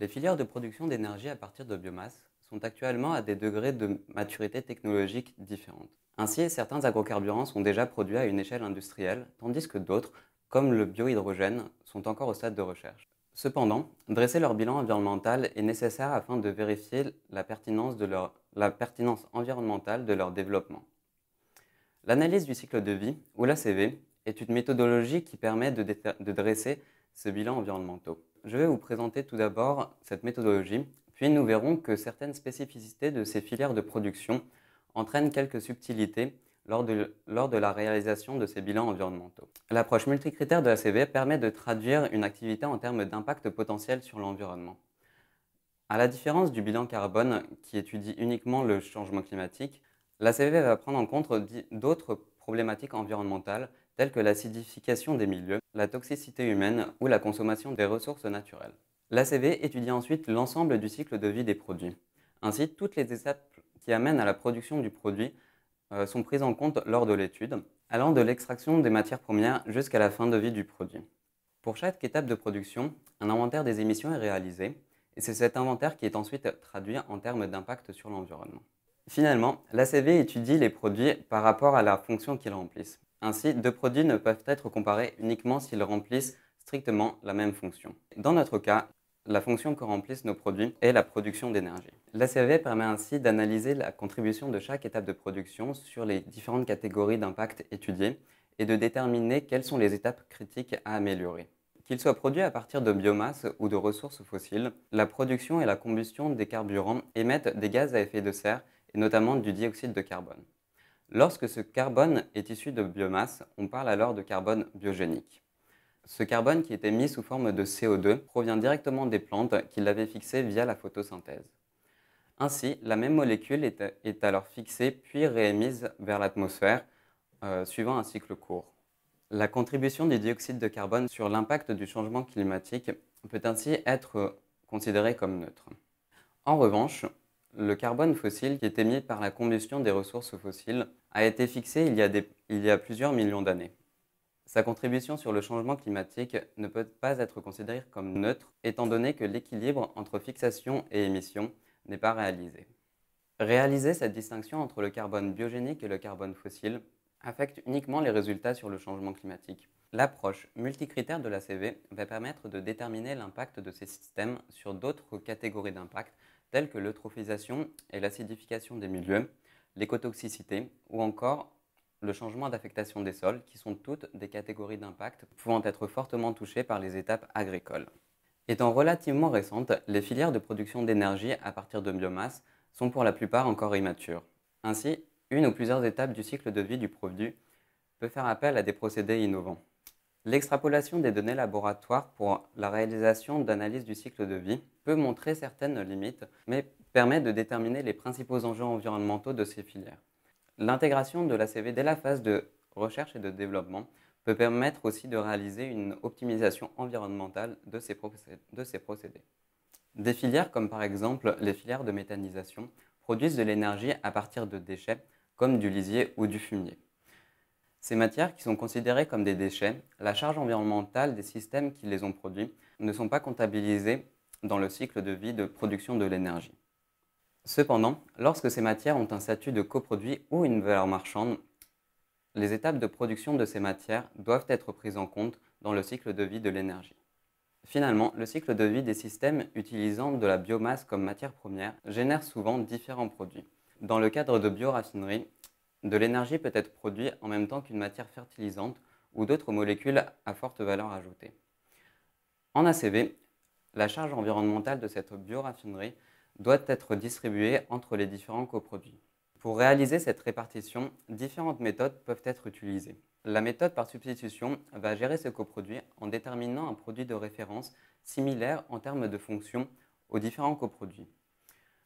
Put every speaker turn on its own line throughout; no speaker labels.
Les filières de production d'énergie à partir de biomasse sont actuellement à des degrés de maturité technologique différentes. Ainsi, certains agrocarburants sont déjà produits à une échelle industrielle, tandis que d'autres, comme le biohydrogène, sont encore au stade de recherche. Cependant, dresser leur bilan environnemental est nécessaire afin de vérifier la pertinence, environnementale de leur développement. L'analyse du cycle de vie, ou l'ACV, est une méthodologie qui permet de dresser ce bilan environnemental. Je vais vous présenter tout d'abord cette méthodologie, puis nous verrons que certaines spécificités de ces filières de production entraînent quelques subtilités lors de, la réalisation de ces bilans environnementaux. L'approche multicritère de la CV permet de traduire une activité en termes d'impact potentiel sur l'environnement. À la différence du bilan carbone qui étudie uniquement le changement climatique, la CV va prendre en compte d'autres problématiques environnementales telles que l'acidification des milieux, la toxicité humaine ou la consommation des ressources naturelles. La CV étudie ensuite l'ensemble du cycle de vie des produits. Ainsi, toutes les étapes qui amènent à la production du produit euh, sont prises en compte lors de l'étude, allant de l'extraction des matières premières jusqu'à la fin de vie du produit. Pour chaque étape de production, un inventaire des émissions est réalisé, et c'est cet inventaire qui est ensuite traduit en termes d'impact sur l'environnement. Finalement, l'ACV étudie les produits par rapport à la fonction qu'ils remplissent. Ainsi, deux produits ne peuvent être comparés uniquement s'ils remplissent strictement la même fonction. Dans notre cas, la fonction que remplissent nos produits est la production d'énergie. L'ACV permet ainsi d'analyser la contribution de chaque étape de production sur les différentes catégories d'impact étudiées et de déterminer quelles sont les étapes critiques à améliorer. Qu'ils soient produits à partir de biomasse ou de ressources fossiles, la production et la combustion des carburants émettent des gaz à effet de serre et notamment du dioxyde de carbone. Lorsque ce carbone est issu de biomasse, on parle alors de carbone biogénique. Ce carbone qui est émis sous forme de CO2 provient directement des plantes qui l'avaient fixé via la photosynthèse. Ainsi, la même molécule est, alors fixée puis réémise vers l'atmosphère euh, suivant un cycle court. La contribution du dioxyde de carbone sur l'impact du changement climatique peut ainsi être considérée comme neutre. En revanche, le carbone fossile qui est émis par la combustion des ressources fossiles a été fixé il y a, plusieurs millions d'années. Sa contribution sur le changement climatique ne peut pas être considérée comme neutre, étant donné que l'équilibre entre fixation et émission n'est pas réalisé. Réaliser cette distinction entre le carbone biogénique et le carbone fossile affecte uniquement les résultats sur le changement climatique. L'approche multicritère de la CV va permettre de déterminer l'impact de ces systèmes sur d'autres catégories d'impact telles que l'eutrophisation et l'acidification des milieux, l'écotoxicité ou encore le changement d'affectation des sols, qui sont toutes des catégories d'impact pouvant être fortement touchées par les étapes agricoles. Étant relativement récentes, les filières de production d'énergie à partir de biomasse sont pour la plupart encore immatures. Ainsi, une ou plusieurs étapes du cycle de vie du produit peut faire appel à des procédés innovants. L'extrapolation des données laboratoires pour la réalisation d'analyses du cycle de vie peut montrer certaines limites, mais permet de déterminer les principaux enjeux environnementaux de ces filières. L'intégration de la CV dès la phase de recherche et de développement peut permettre aussi de réaliser une optimisation environnementale de ces procédés. Des filières comme par exemple les filières de méthanisation produisent de l'énergie à partir de déchets comme du lisier ou du fumier. Ces matières, qui sont considérées comme des déchets, la charge environnementale des systèmes qui les ont produits ne sont pas comptabilisées dans le cycle de vie de production de l'énergie. Cependant, lorsque ces matières ont un statut de coproduit ou une valeur marchande, les étapes de production de ces matières doivent être prises en compte dans le cycle de vie de l'énergie. Finalement, le cycle de vie des systèmes utilisant de la biomasse comme matière première génère souvent différents produits. Dans le cadre de bioraffinerie, de l'énergie peut être produite en même temps qu'une matière fertilisante ou d'autres molécules à forte valeur ajoutée. En ACV, la charge environnementale de cette bioraffinerie doit être distribuée entre les différents coproduits. Pour réaliser cette répartition, différentes méthodes peuvent être utilisées. La méthode par substitution va gérer ce coproduit en déterminant un produit de référence similaire en termes de fonction aux différents coproduits.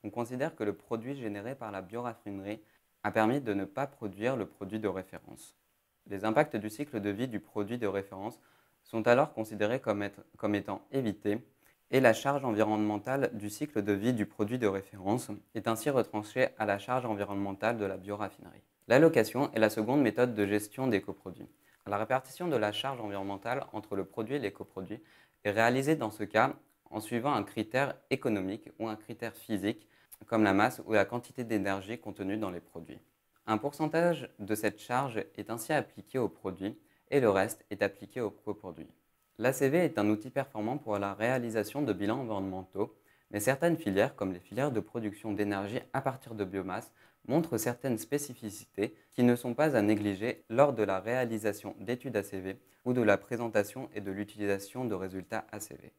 On considère que le produit généré par la bioraffinerie a permis de ne pas produire le produit de référence. Les impacts du cycle de vie du produit de référence sont alors considérés comme, étant évités et la charge environnementale du cycle de vie du produit de référence est ainsi retranchée à la charge environnementale de la bioraffinerie. L'allocation est la seconde méthode de gestion des coproduits. La répartition de la charge environnementale entre le produit et les coproduits est réalisée dans ce cas en suivant un critère économique ou un critère physique comme la masse ou la quantité d'énergie contenue dans les produits. Un pourcentage de cette charge est ainsi appliqué aux produits et le reste est appliqué aux coproduits. L'ACV est un outil performant pour la réalisation de bilans environnementaux, mais certaines filières, comme les filières de production d'énergie à partir de biomasse, montrent certaines spécificités qui ne sont pas à négliger lors de la réalisation d'études ACV ou de la présentation et de l'utilisation de résultats ACV.